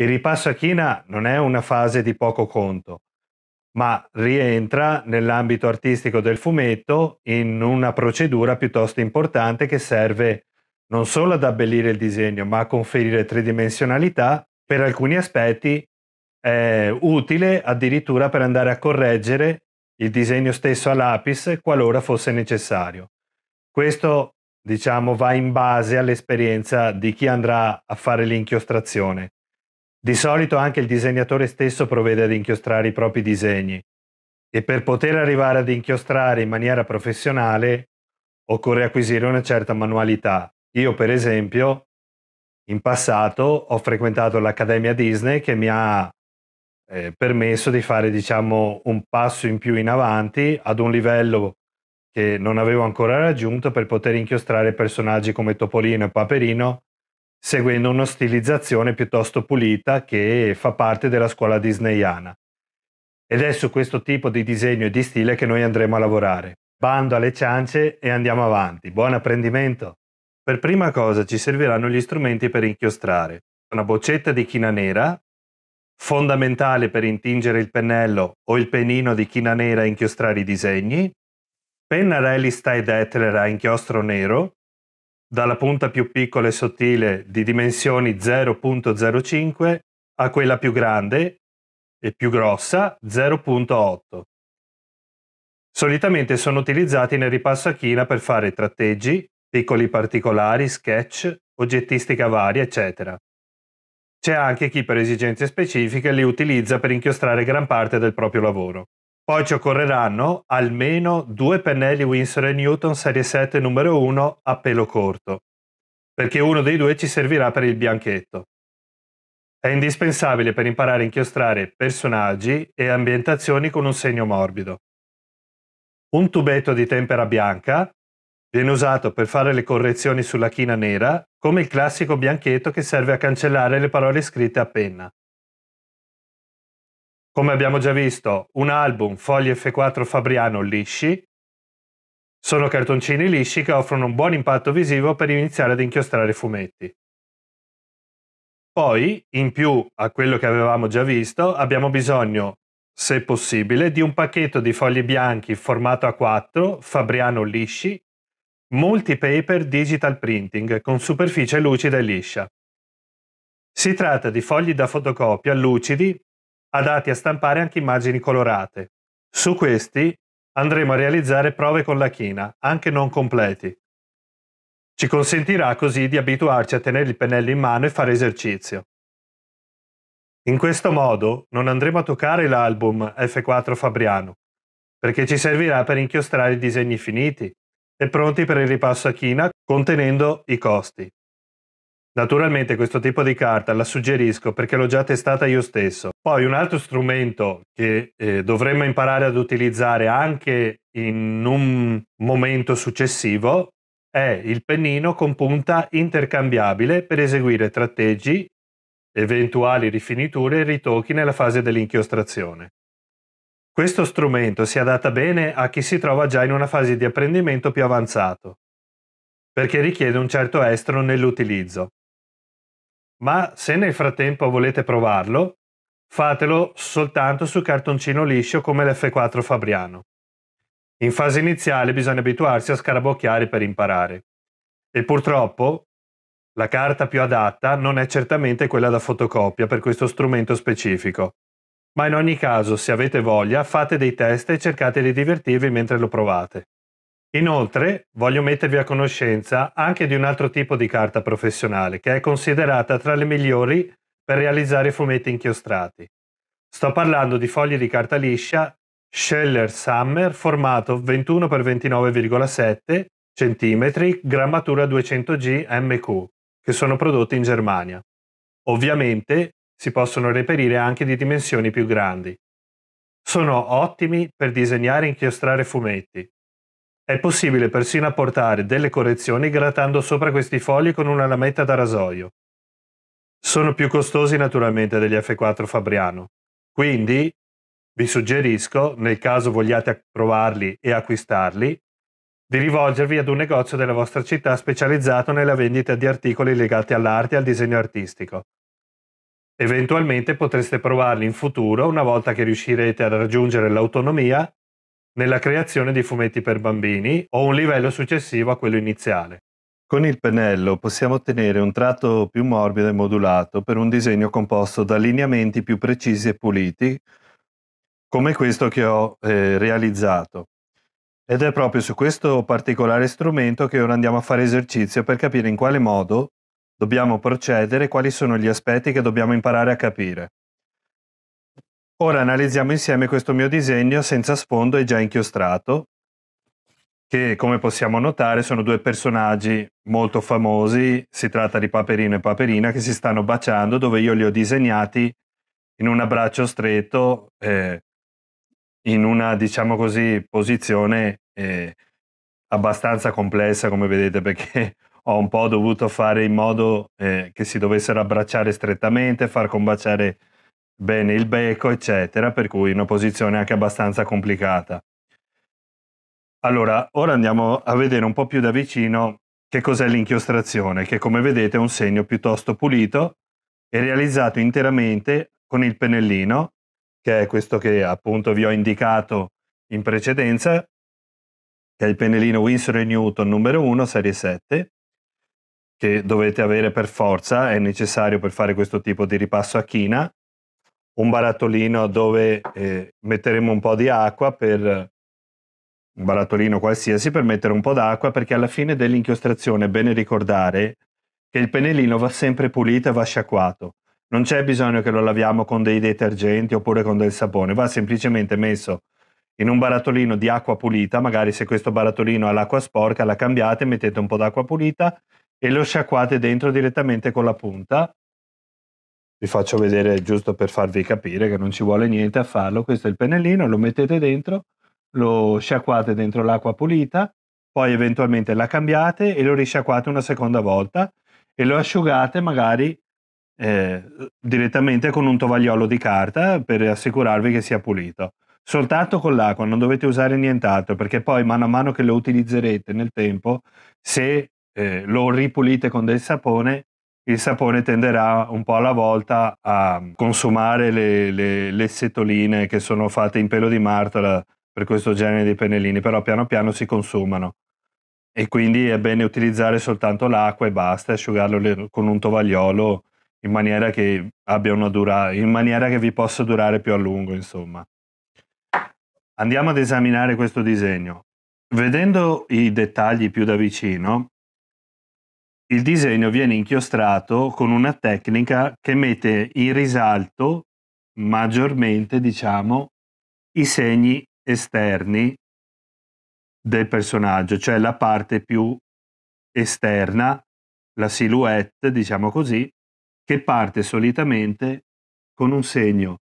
Il ripasso a china non è una fase di poco conto, ma rientra nell'ambito artistico del fumetto in una procedura piuttosto importante che serve non solo ad abbellire il disegno, ma a conferire tridimensionalità. Per alcuni aspetti è utile addirittura per andare a correggere il disegno stesso a lapis qualora fosse necessario. Questo, diciamo, va in base all'esperienza di chi andrà a fare l'inchiostrazione. Di solito anche il disegnatore stesso provvede ad inchiostrare i propri disegni e per poter arrivare ad inchiostrare in maniera professionale occorre acquisire una certa manualità. Io per esempio in passato ho frequentato l'Accademia Disney che mi ha eh, permesso di fare diciamo un passo in più in avanti ad un livello che non avevo ancora raggiunto per poter inchiostrare personaggi come Topolino e Paperino seguendo una stilizzazione piuttosto pulita che fa parte della scuola disneyana. Ed è su questo tipo di disegno e di stile che noi andremo a lavorare. Bando alle ciance e andiamo avanti. Buon apprendimento! Per prima cosa ci serviranno gli strumenti per inchiostrare. Una boccetta di china nera, fondamentale per intingere il pennello o il penino di china nera a inchiostrare i disegni, pennarelli stai Etler a inchiostro nero, dalla punta più piccola e sottile di dimensioni 0.05 a quella più grande e più grossa 0.8. Solitamente sono utilizzati nel ripasso a china per fare tratteggi, piccoli particolari, sketch, oggettistica varia, eccetera. C'è anche chi per esigenze specifiche li utilizza per inchiostrare gran parte del proprio lavoro. Poi ci occorreranno almeno due pennelli Winsor Newton serie 7 numero 1 a pelo corto, perché uno dei due ci servirà per il bianchetto. È indispensabile per imparare a inchiostrare personaggi e ambientazioni con un segno morbido. Un tubetto di tempera bianca viene usato per fare le correzioni sulla china nera, come il classico bianchetto che serve a cancellare le parole scritte a penna come abbiamo già visto, un album fogli F4 Fabriano lisci. Sono cartoncini lisci che offrono un buon impatto visivo per iniziare ad inchiostrare fumetti. Poi, in più a quello che avevamo già visto, abbiamo bisogno, se possibile, di un pacchetto di fogli bianchi formato A4 Fabriano lisci multi-paper digital printing con superficie lucida e liscia. Si tratta di fogli da fotocopia lucidi adatti a stampare anche immagini colorate. Su questi andremo a realizzare prove con la china, anche non completi. Ci consentirà così di abituarci a tenere il pennello in mano e fare esercizio. In questo modo non andremo a toccare l'album F4 Fabriano, perché ci servirà per inchiostrare i disegni finiti e pronti per il ripasso a china contenendo i costi. Naturalmente questo tipo di carta la suggerisco perché l'ho già testata io stesso. Poi un altro strumento che eh, dovremmo imparare ad utilizzare anche in un momento successivo è il pennino con punta intercambiabile per eseguire tratteggi, eventuali rifiniture e ritocchi nella fase dell'inchiostrazione. Questo strumento si adatta bene a chi si trova già in una fase di apprendimento più avanzato, perché richiede un certo estro nell'utilizzo ma se nel frattempo volete provarlo, fatelo soltanto su cartoncino liscio come l'F4 Fabriano. In fase iniziale bisogna abituarsi a scarabocchiare per imparare. E purtroppo la carta più adatta non è certamente quella da fotocopia per questo strumento specifico. Ma in ogni caso, se avete voglia, fate dei test e cercate di divertirvi mentre lo provate. Inoltre voglio mettervi a conoscenza anche di un altro tipo di carta professionale che è considerata tra le migliori per realizzare fumetti inchiostrati. Sto parlando di fogli di carta liscia Scheller Summer formato 21x29,7 cm, grammatura 200G MQ, che sono prodotti in Germania. Ovviamente si possono reperire anche di dimensioni più grandi. Sono ottimi per disegnare e inchiostrare fumetti, è possibile persino apportare delle correzioni grattando sopra questi fogli con una lametta da rasoio. Sono più costosi naturalmente degli F4 Fabriano, quindi vi suggerisco, nel caso vogliate provarli e acquistarli, di rivolgervi ad un negozio della vostra città specializzato nella vendita di articoli legati all'arte e al disegno artistico. Eventualmente potreste provarli in futuro una volta che riuscirete a raggiungere l'autonomia nella creazione di fumetti per bambini o un livello successivo a quello iniziale. Con il pennello possiamo ottenere un tratto più morbido e modulato per un disegno composto da lineamenti più precisi e puliti, come questo che ho eh, realizzato. Ed è proprio su questo particolare strumento che ora andiamo a fare esercizio per capire in quale modo dobbiamo procedere e quali sono gli aspetti che dobbiamo imparare a capire. Ora analizziamo insieme questo mio disegno senza sfondo e già inchiostrato, che come possiamo notare sono due personaggi molto famosi, si tratta di Paperino e Paperina che si stanno baciando dove io li ho disegnati in un abbraccio stretto, eh, in una diciamo così posizione eh, abbastanza complessa come vedete perché ho un po' dovuto fare in modo eh, che si dovessero abbracciare strettamente, far combaciare bene il becco, eccetera, per cui una posizione anche abbastanza complicata. Allora, ora andiamo a vedere un po' più da vicino che cos'è l'inchiostrazione, che come vedete è un segno piuttosto pulito e realizzato interamente con il pennellino, che è questo che appunto vi ho indicato in precedenza, che è il pennellino Winsor Newton numero 1, serie 7, che dovete avere per forza, è necessario per fare questo tipo di ripasso a china, un barattolino dove eh, metteremo un po' di acqua per un barattolino qualsiasi per mettere un po' d'acqua perché alla fine dell'inchiostrazione è bene ricordare che il pennellino va sempre pulito e va sciacquato. Non c'è bisogno che lo laviamo con dei detergenti oppure con del sapone, va semplicemente messo in un barattolino di acqua pulita, magari se questo barattolino ha l'acqua sporca la cambiate, mettete un po' d'acqua pulita e lo sciacquate dentro direttamente con la punta vi faccio vedere giusto per farvi capire che non ci vuole niente a farlo. Questo è il pennellino, lo mettete dentro, lo sciacquate dentro l'acqua pulita, poi eventualmente la cambiate e lo risciacquate una seconda volta e lo asciugate magari eh, direttamente con un tovagliolo di carta per assicurarvi che sia pulito. Soltanto con l'acqua, non dovete usare nient'altro perché poi mano a mano che lo utilizzerete nel tempo, se eh, lo ripulite con del sapone, il sapone tenderà un po' alla volta a consumare le, le, le setoline che sono fatte in pelo di martora per questo genere di pennellini, però piano piano si consumano e quindi è bene utilizzare soltanto l'acqua e basta, asciugarlo con un tovagliolo in maniera che abbia una durata, in maniera che vi possa durare più a lungo, insomma. Andiamo ad esaminare questo disegno. Vedendo i dettagli più da vicino, il disegno viene inchiostrato con una tecnica che mette in risalto maggiormente, diciamo, i segni esterni del personaggio, cioè la parte più esterna, la silhouette, diciamo così, che parte solitamente con un segno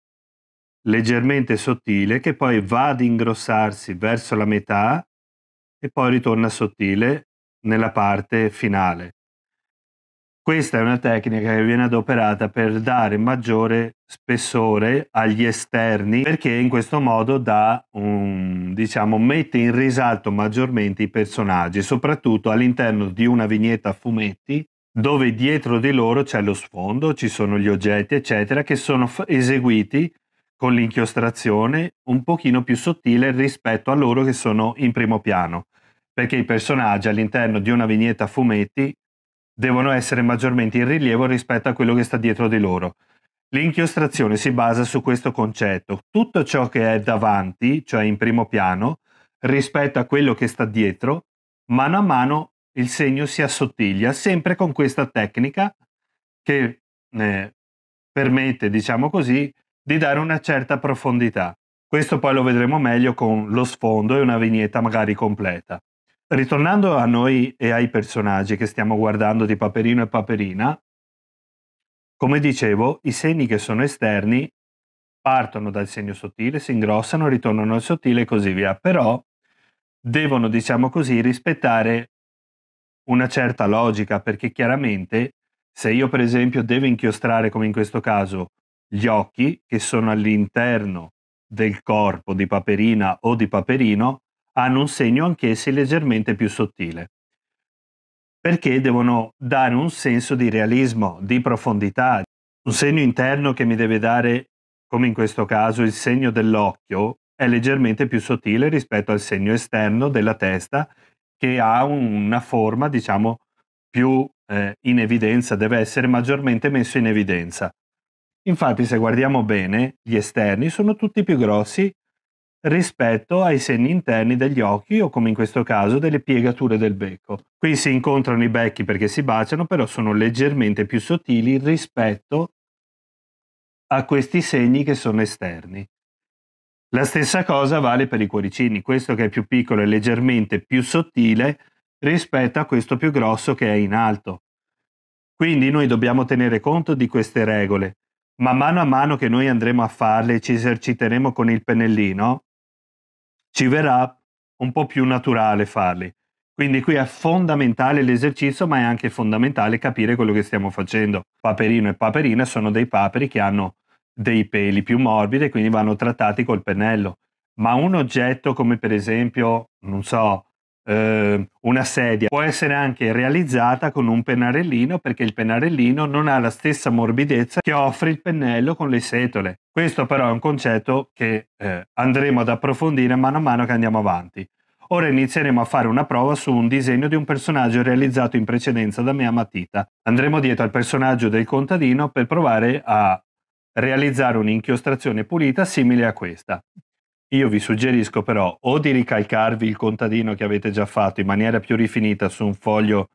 leggermente sottile che poi va ad ingrossarsi verso la metà e poi ritorna sottile nella parte finale. Questa è una tecnica che viene adoperata per dare maggiore spessore agli esterni perché in questo modo dà un, diciamo, mette in risalto maggiormente i personaggi, soprattutto all'interno di una vignetta a fumetti dove dietro di loro c'è lo sfondo, ci sono gli oggetti, eccetera, che sono eseguiti con l'inchiostrazione un pochino più sottile rispetto a loro che sono in primo piano, perché i personaggi all'interno di una vignetta a fumetti devono essere maggiormente in rilievo rispetto a quello che sta dietro di loro. L'inchiostrazione si basa su questo concetto. Tutto ciò che è davanti, cioè in primo piano, rispetto a quello che sta dietro, mano a mano il segno si assottiglia, sempre con questa tecnica che eh, permette, diciamo così, di dare una certa profondità. Questo poi lo vedremo meglio con lo sfondo e una vignetta magari completa ritornando a noi e ai personaggi che stiamo guardando di Paperino e Paperina, come dicevo, i segni che sono esterni partono dal segno sottile, si ingrossano, ritornano al sottile e così via, però devono, diciamo così, rispettare una certa logica, perché chiaramente se io per esempio devo inchiostrare, come in questo caso, gli occhi che sono all'interno del corpo di Paperina o di Paperino, hanno un segno anch'essi leggermente più sottile, perché devono dare un senso di realismo, di profondità, un segno interno che mi deve dare, come in questo caso il segno dell'occhio, è leggermente più sottile rispetto al segno esterno della testa che ha una forma, diciamo, più eh, in evidenza, deve essere maggiormente messo in evidenza. Infatti, se guardiamo bene, gli esterni sono tutti più grossi rispetto ai segni interni degli occhi o come in questo caso delle piegature del becco. Qui si incontrano i becchi perché si baciano, però sono leggermente più sottili rispetto a questi segni che sono esterni. La stessa cosa vale per i cuoricini, questo che è più piccolo è leggermente più sottile rispetto a questo più grosso che è in alto. Quindi noi dobbiamo tenere conto di queste regole. Ma mano a mano che noi andremo a farle e ci eserciteremo con il pennellino, ci verrà un po' più naturale farli. Quindi qui è fondamentale l'esercizio, ma è anche fondamentale capire quello che stiamo facendo. Paperino e paperina sono dei paperi che hanno dei peli più morbidi e quindi vanno trattati col pennello. Ma un oggetto come per esempio, non so, eh, una sedia può essere anche realizzata con un pennarellino perché il pennarellino non ha la stessa morbidezza che offre il pennello con le setole. Questo però è un concetto che eh, andremo ad approfondire mano a mano che andiamo avanti. Ora inizieremo a fare una prova su un disegno di un personaggio realizzato in precedenza da me a matita. Andremo dietro al personaggio del contadino per provare a realizzare un'inchiostrazione pulita simile a questa. Io vi suggerisco però o di ricalcarvi il contadino che avete già fatto in maniera più rifinita su un foglio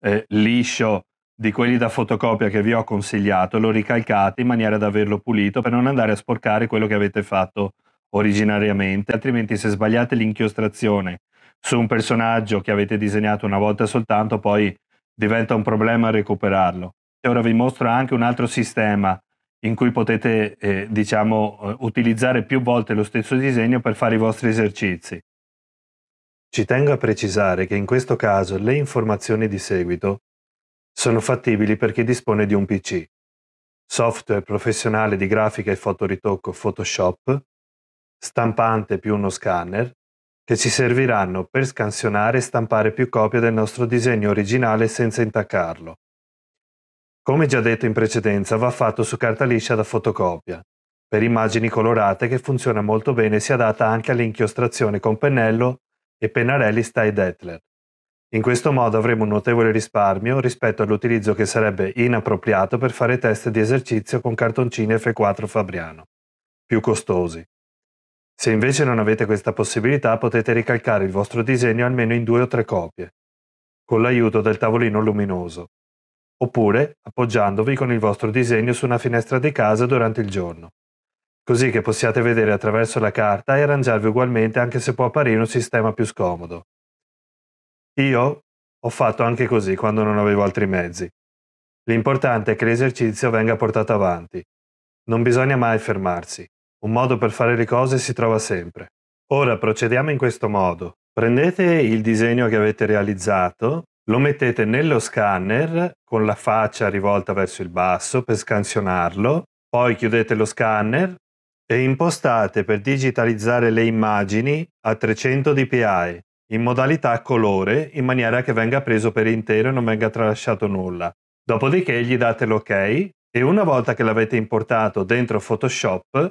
eh, liscio di quelli da fotocopia che vi ho consigliato, lo ricalcate in maniera da averlo pulito per non andare a sporcare quello che avete fatto originariamente, altrimenti se sbagliate l'inchiostrazione su un personaggio che avete disegnato una volta soltanto, poi diventa un problema recuperarlo. E ora vi mostro anche un altro sistema in cui potete eh, diciamo, eh, utilizzare più volte lo stesso disegno per fare i vostri esercizi. Ci tengo a precisare che in questo caso le informazioni di seguito sono fattibili per chi dispone di un PC, software professionale di grafica e fotoritocco Photoshop, stampante più uno scanner, che ci serviranno per scansionare e stampare più copie del nostro disegno originale senza intaccarlo. Come già detto in precedenza, va fatto su carta liscia da fotocopia. Per immagini colorate che funziona molto bene e si adatta anche all'inchiostrazione con pennello e pennarelli Style Detler. In questo modo avremo un notevole risparmio rispetto all'utilizzo che sarebbe inappropriato per fare test di esercizio con cartoncini F4 Fabriano, più costosi. Se invece non avete questa possibilità potete ricalcare il vostro disegno almeno in due o tre copie, con l'aiuto del tavolino luminoso, oppure appoggiandovi con il vostro disegno su una finestra di casa durante il giorno, così che possiate vedere attraverso la carta e arrangiarvi ugualmente anche se può apparire un sistema più scomodo. Io ho fatto anche così quando non avevo altri mezzi. L'importante è che l'esercizio venga portato avanti. Non bisogna mai fermarsi. Un modo per fare le cose si trova sempre. Ora procediamo in questo modo. Prendete il disegno che avete realizzato lo mettete nello scanner con la faccia rivolta verso il basso per scansionarlo, poi chiudete lo scanner e impostate per digitalizzare le immagini a 300 dpi in modalità colore in maniera che venga preso per intero e non venga tralasciato nulla. Dopodiché gli date l'ok e una volta che l'avete importato dentro Photoshop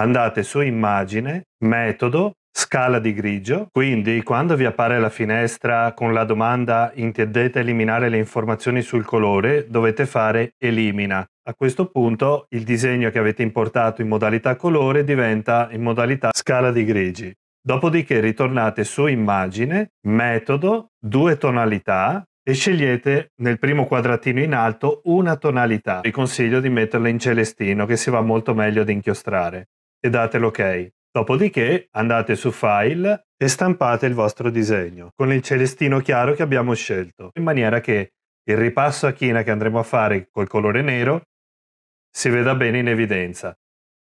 andate su immagine, metodo scala di grigio, quindi quando vi appare la finestra con la domanda intendete eliminare le informazioni sul colore, dovete fare elimina. A questo punto il disegno che avete importato in modalità colore diventa in modalità scala di grigi. Dopodiché ritornate su immagine, metodo, due tonalità e scegliete nel primo quadratino in alto una tonalità. Vi consiglio di metterla in celestino che si va molto meglio ad inchiostrare e date l'ok. Dopodiché andate su File e stampate il vostro disegno con il celestino chiaro che abbiamo scelto, in maniera che il ripasso a china che andremo a fare col colore nero si veda bene in evidenza.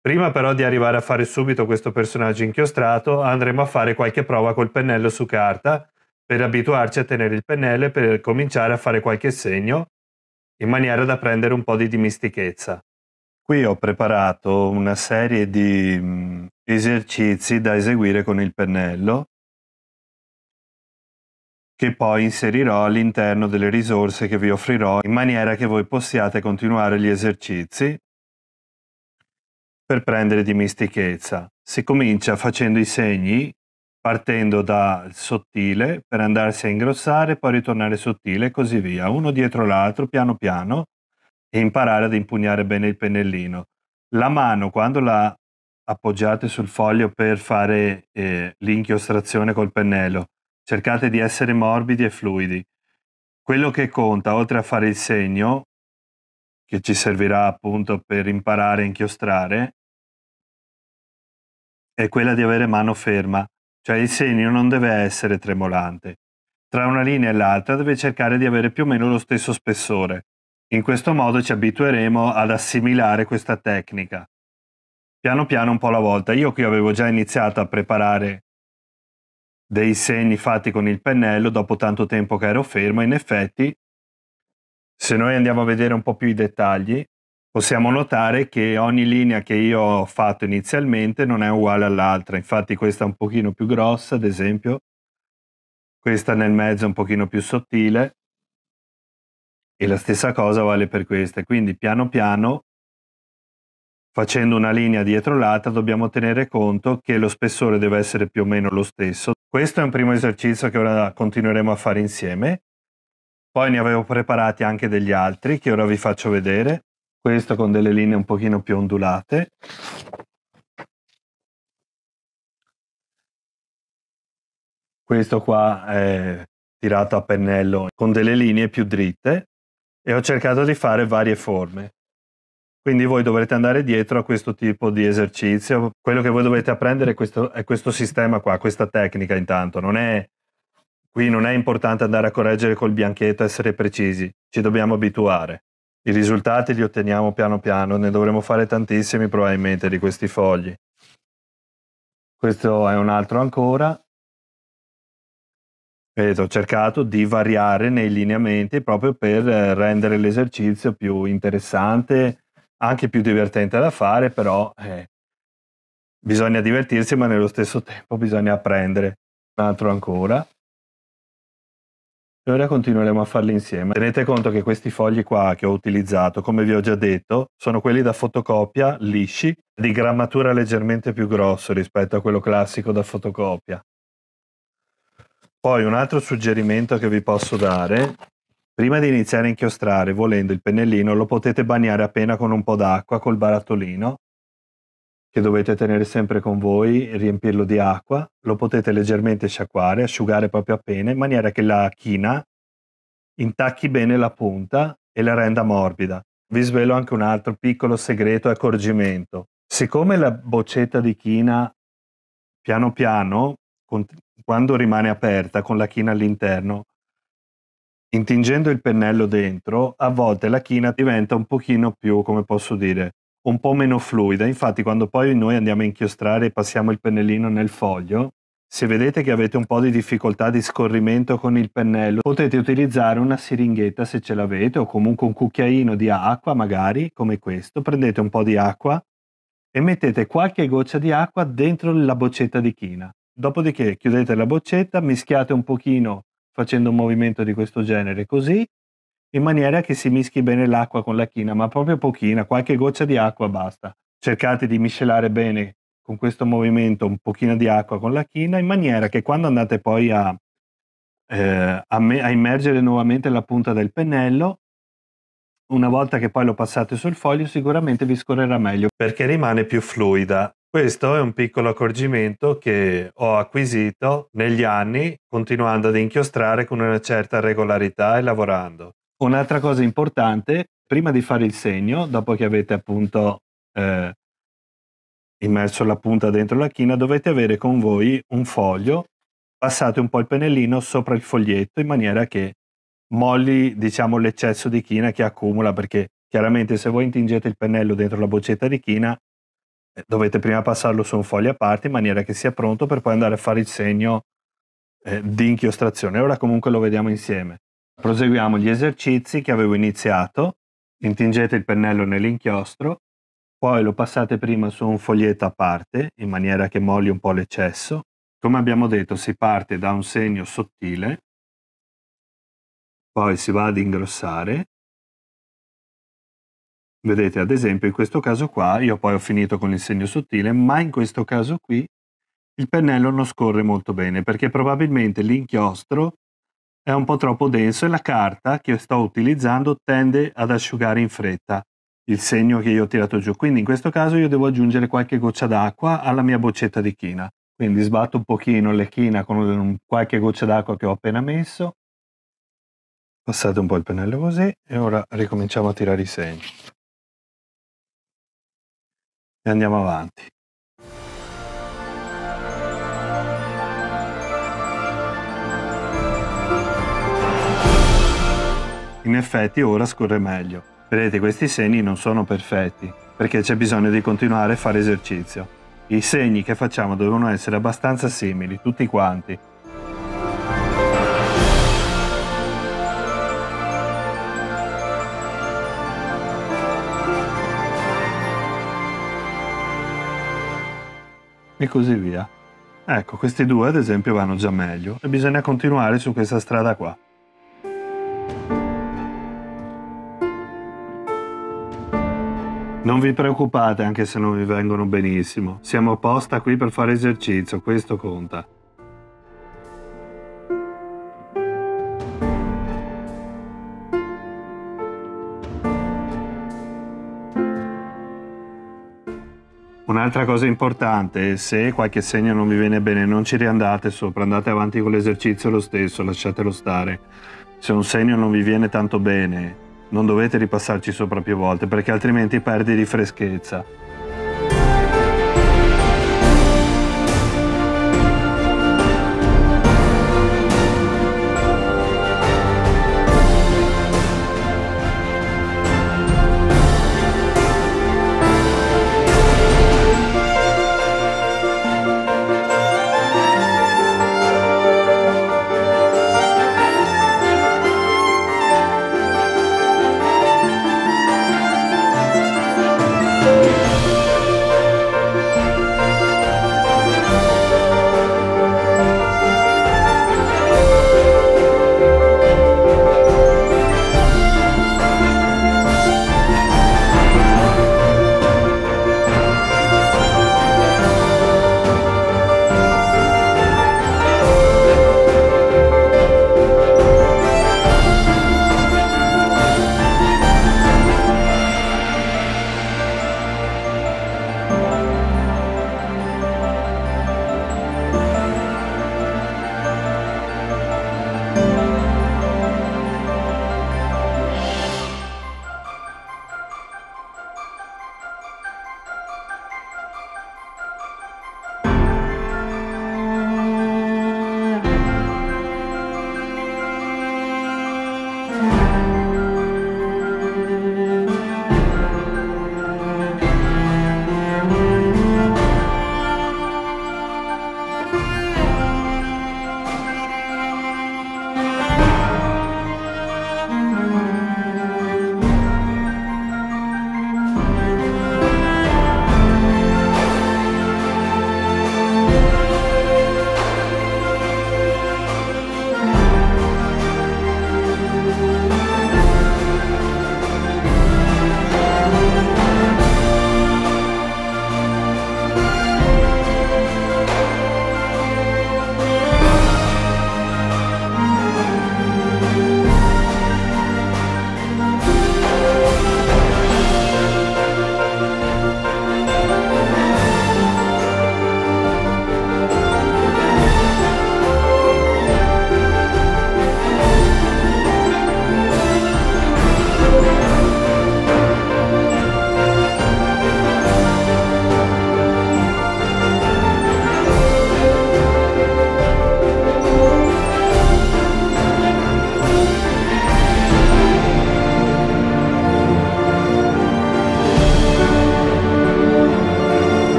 Prima però di arrivare a fare subito questo personaggio inchiostrato, andremo a fare qualche prova col pennello su carta per abituarci a tenere il pennello e per cominciare a fare qualche segno in maniera da prendere un po' di dimistichezza. Qui ho preparato una serie di mm, esercizi da eseguire con il pennello che poi inserirò all'interno delle risorse che vi offrirò in maniera che voi possiate continuare gli esercizi per prendere dimestichezza. Si comincia facendo i segni partendo dal sottile per andarsi a ingrossare, poi ritornare sottile e così via, uno dietro l'altro, piano piano, e imparare ad impugnare bene il pennellino. La mano, quando la appoggiate sul foglio per fare eh, l'inchiostrazione col pennello. Cercate di essere morbidi e fluidi. Quello che conta, oltre a fare il segno, che ci servirà appunto per imparare a inchiostrare, è quella di avere mano ferma, cioè il segno non deve essere tremolante. Tra una linea e l'altra deve cercare di avere più o meno lo stesso spessore. In questo modo ci abitueremo ad assimilare questa tecnica piano piano un po' alla volta. Io qui avevo già iniziato a preparare dei segni fatti con il pennello dopo tanto tempo che ero fermo in effetti se noi andiamo a vedere un po' più i dettagli possiamo notare che ogni linea che io ho fatto inizialmente non è uguale all'altra infatti questa è un pochino più grossa ad esempio questa nel mezzo è un pochino più sottile e la stessa cosa vale per queste quindi piano piano Facendo una linea dietro l'altra dobbiamo tenere conto che lo spessore deve essere più o meno lo stesso. Questo è un primo esercizio che ora continueremo a fare insieme. Poi ne avevo preparati anche degli altri che ora vi faccio vedere. Questo con delle linee un pochino più ondulate. Questo qua è tirato a pennello con delle linee più dritte e ho cercato di fare varie forme. Quindi voi dovrete andare dietro a questo tipo di esercizio. Quello che voi dovete apprendere è questo, è questo sistema qua, questa tecnica intanto. Non è, qui non è importante andare a correggere col bianchetto, essere precisi, ci dobbiamo abituare. I risultati li otteniamo piano piano, ne dovremo fare tantissimi probabilmente di questi fogli. Questo è un altro ancora. Vedete, ho cercato di variare nei lineamenti proprio per eh, rendere l'esercizio più interessante anche più divertente da fare, però eh, bisogna divertirsi, ma nello stesso tempo bisogna apprendere. Un altro ancora. E ora continueremo a farli insieme. Tenete conto che questi fogli qua che ho utilizzato, come vi ho già detto, sono quelli da fotocopia lisci, di grammatura leggermente più grosso rispetto a quello classico da fotocopia. Poi un altro suggerimento che vi posso dare Prima di iniziare a inchiostrare, volendo il pennellino, lo potete bagnare appena con un po' d'acqua col barattolino che dovete tenere sempre con voi, riempirlo di acqua, lo potete leggermente sciacquare, asciugare proprio appena, in maniera che la china intacchi bene la punta e la renda morbida. Vi svelo anche un altro piccolo segreto e accorgimento. Siccome la boccetta di china piano piano, con, quando rimane aperta con la china all'interno, Intingendo il pennello dentro, a volte la china diventa un pochino più, come posso dire, un po' meno fluida. Infatti, quando poi noi andiamo a inchiostrare e passiamo il pennellino nel foglio, se vedete che avete un po' di difficoltà di scorrimento con il pennello, potete utilizzare una siringhetta se ce l'avete o comunque un cucchiaino di acqua, magari come questo. Prendete un po' di acqua e mettete qualche goccia di acqua dentro la boccetta di china. Dopodiché chiudete la boccetta, mischiate un pochino facendo un movimento di questo genere, così, in maniera che si mischi bene l'acqua con la china, ma proprio pochina, qualche goccia di acqua basta. Cercate di miscelare bene con questo movimento un pochino di acqua con la china, in maniera che quando andate poi a, eh, a, me, a immergere nuovamente la punta del pennello, una volta che poi lo passate sul foglio sicuramente vi scorrerà meglio perché rimane più fluida questo è un piccolo accorgimento che ho acquisito negli anni continuando ad inchiostrare con una certa regolarità e lavorando. Un'altra cosa importante, prima di fare il segno, dopo che avete appunto eh, immerso la punta dentro la china, dovete avere con voi un foglio, passate un po' il pennellino sopra il foglietto in maniera che molli diciamo l'eccesso di china che accumula perché chiaramente se voi intingete il pennello dentro la boccetta di china eh, dovete prima passarlo su un foglio a parte in maniera che sia pronto per poi andare a fare il segno eh, di inchiostrazione. Ora comunque lo vediamo insieme. Proseguiamo gli esercizi che avevo iniziato. Intingete il pennello nell'inchiostro, poi lo passate prima su un foglietto a parte in maniera che molli un po' l'eccesso. Come abbiamo detto si parte da un segno sottile, poi si va ad ingrossare Vedete, ad esempio, in questo caso qua, io poi ho finito con il segno sottile, ma in questo caso qui il pennello non scorre molto bene, perché probabilmente l'inchiostro è un po' troppo denso e la carta che sto utilizzando tende ad asciugare in fretta il segno che io ho tirato giù. Quindi in questo caso io devo aggiungere qualche goccia d'acqua alla mia boccetta di china. Quindi sbatto un pochino le china con qualche goccia d'acqua che ho appena messo. Passate un po' il pennello così e ora ricominciamo a tirare i segni e andiamo avanti. In effetti ora scorre meglio. Vedete, questi segni non sono perfetti, perché c'è bisogno di continuare a fare esercizio. I segni che facciamo devono essere abbastanza simili, tutti quanti, e così via. Ecco, questi due ad esempio vanno già meglio e bisogna continuare su questa strada qua. Non vi preoccupate anche se non vi vengono benissimo, siamo apposta qui per fare esercizio, questo conta. Un'altra cosa importante, se qualche segno non vi viene bene, non ci riandate sopra, andate avanti con l'esercizio lo stesso, lasciatelo stare. Se un segno non vi viene tanto bene, non dovete ripassarci sopra più volte, perché altrimenti perdi di freschezza.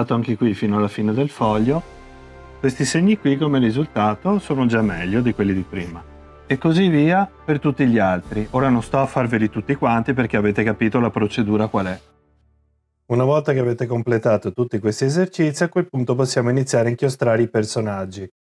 vado anche qui fino alla fine del foglio, questi segni qui come risultato sono già meglio di quelli di prima. E così via per tutti gli altri. Ora non sto a farveli tutti quanti perché avete capito la procedura qual è. Una volta che avete completato tutti questi esercizi, a quel punto possiamo iniziare a inchiostrare i personaggi.